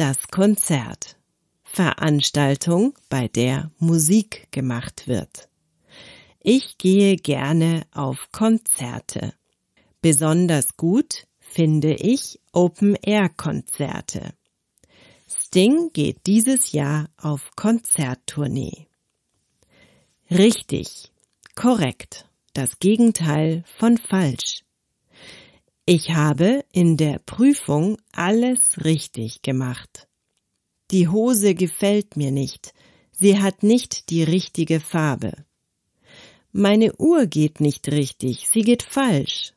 Das Konzert. Veranstaltung, bei der Musik gemacht wird. Ich gehe gerne auf Konzerte. Besonders gut finde ich Open-Air-Konzerte. Sting geht dieses Jahr auf Konzerttournee. Richtig, korrekt, das Gegenteil von falsch. Ich habe in der Prüfung alles richtig gemacht. Die Hose gefällt mir nicht. Sie hat nicht die richtige Farbe. Meine Uhr geht nicht richtig. Sie geht falsch.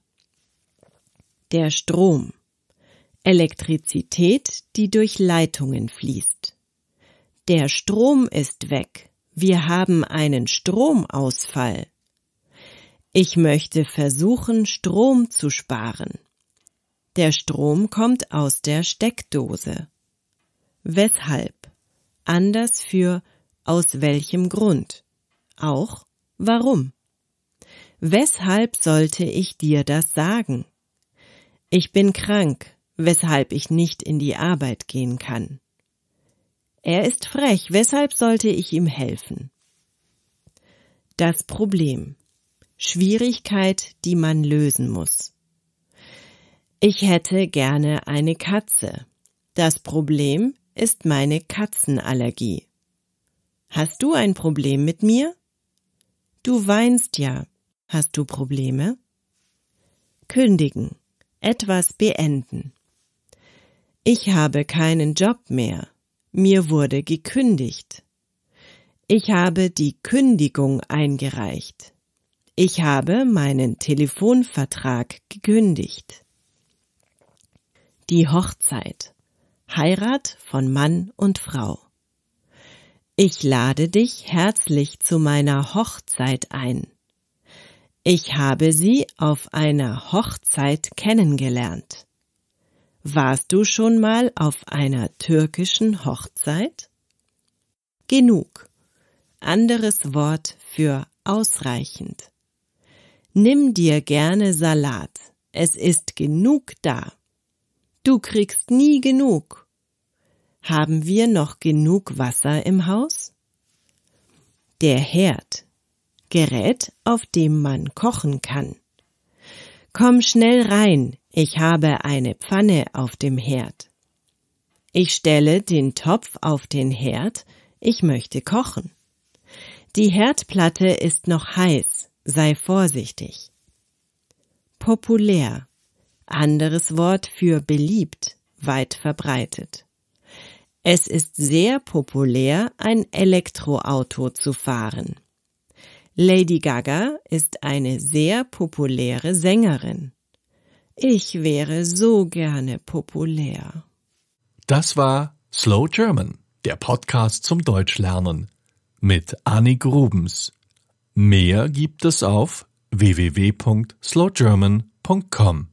Der Strom. Elektrizität, die durch Leitungen fließt. Der Strom ist weg. Wir haben einen Stromausfall. Ich möchte versuchen, Strom zu sparen. Der Strom kommt aus der Steckdose. Weshalb? Anders für aus welchem Grund? Auch warum? Weshalb sollte ich dir das sagen? Ich bin krank, weshalb ich nicht in die Arbeit gehen kann. Er ist frech, weshalb sollte ich ihm helfen? Das Problem. Schwierigkeit, die man lösen muss. Ich hätte gerne eine Katze. Das Problem ist meine Katzenallergie. Hast du ein Problem mit mir? Du weinst ja. Hast du Probleme? Kündigen. Etwas beenden. Ich habe keinen Job mehr. Mir wurde gekündigt. Ich habe die Kündigung eingereicht. Ich habe meinen Telefonvertrag gekündigt. Die Hochzeit. Heirat von Mann und Frau. Ich lade dich herzlich zu meiner Hochzeit ein. Ich habe sie auf einer Hochzeit kennengelernt. Warst du schon mal auf einer türkischen Hochzeit? Genug. Anderes Wort für ausreichend. Nimm dir gerne Salat. Es ist genug da. Du kriegst nie genug. Haben wir noch genug Wasser im Haus? Der Herd. Gerät, auf dem man kochen kann. Komm schnell rein, ich habe eine Pfanne auf dem Herd. Ich stelle den Topf auf den Herd, ich möchte kochen. Die Herdplatte ist noch heiß, sei vorsichtig. Populär anderes Wort für beliebt, weit verbreitet. Es ist sehr populär, ein Elektroauto zu fahren. Lady Gaga ist eine sehr populäre Sängerin. Ich wäre so gerne populär. Das war Slow German, der Podcast zum Deutschlernen mit Annie Grubens. Mehr gibt es auf www.slowgerman.com.